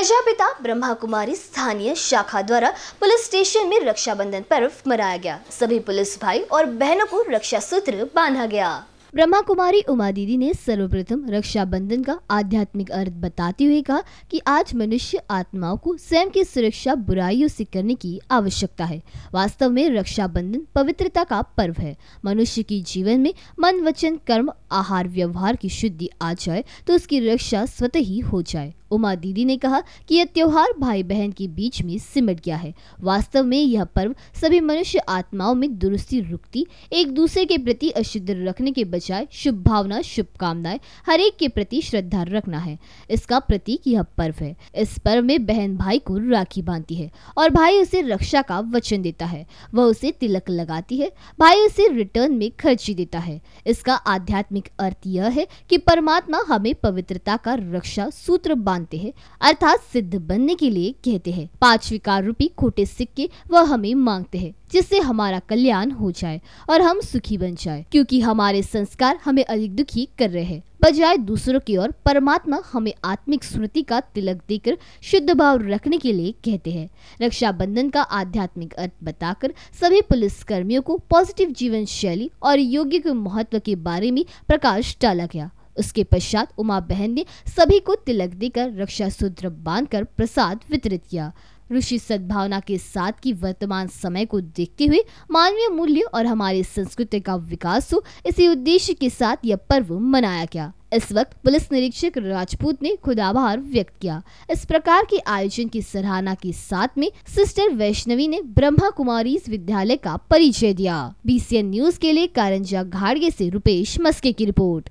प्रजापिता ब्रह्मा कुमारी स्थानीय शाखा द्वारा पुलिस स्टेशन में रक्षाबंधन पर्व मनाया गया सभी पुलिस भाई और बहनों को रक्षा सूत्र बांधा गया ब्रह्मा कुमारी उमा दीदी ने सर्वप्रथम रक्षाबंधन का आध्यात्मिक अर्थ बताते हुए कहा कि आज मनुष्य आत्माओं को स्वयं की सुरक्षा बुराइयों से करने की आवश्यकता है वास्तव में रक्षाबंधन पवित्रता का पर्व है मनुष्य की जीवन में मन वचन कर्म आहार व्यवहार की शुद्धि आ जाए तो उसकी रक्षा स्वतः ही हो जाए उमा दीदी ने कहा कि यह त्योहार भाई बहन के बीच में सिमट गया है वास्तव में यह पर्व सभी मनुष्य आत्माओं में दुरुस्ती रुकती एक दूसरे के प्रति अशुद्ध रखने के बजाय शुभ भावना शुभकामनाएं एक के प्रति श्रद्धा रखना है इसका प्रतीक यह पर्व है इस पर्व में बहन भाई को राखी बांधती है और भाई उसे रक्षा का वचन देता है वह उसे तिलक लगाती है भाई उसे रिटर्न में खर्ची देता है इसका आध्यात्मिक अर्थ यह है कि परमात्मा हमें पवित्रता का रक्षा सूत्र बांध मानते हैं अर्थात सिद्ध बनने के लिए कहते हैं पांच विकार रूपी खोटे सिक्के वह हमें मांगते हैं जिससे हमारा कल्याण हो जाए और हम सुखी बन जाए क्योंकि हमारे संस्कार हमें अधिक दुखी कर रहे हैं बजाय दूसरों की ओर परमात्मा हमें आत्मिक स्मृति का तिलक देकर शुद्ध भाव रखने के लिए कहते हैं रक्षाबंधन का आध्यात्मिक अर्थ बताकर सभी पुलिस कर्मियों को पॉजिटिव जीवन शैली और योग्य के महत्व के बारे में प्रकाश डाला गया उसके पश्चात उमा बहन ने सभी को तिलक देकर रक्षा सूत्र बांधकर प्रसाद वितरित किया ऋषि सद्भावना के साथ की वर्तमान समय को देखते हुए मानवीय मूल्य और हमारी संस्कृति का विकास हो इसी उद्देश्य के साथ यह पर्व मनाया गया इस वक्त पुलिस निरीक्षक राजपूत ने खुद आभार व्यक्त किया इस प्रकार के आयोजन की सराहना के साथ में सिस्टर वैष्णवी ने ब्रह्मा कुमारी विद्यालय का परिचय दिया बी न्यूज के लिए कारंजा घाड़गे ऐसी रूपेश मस्के की रिपोर्ट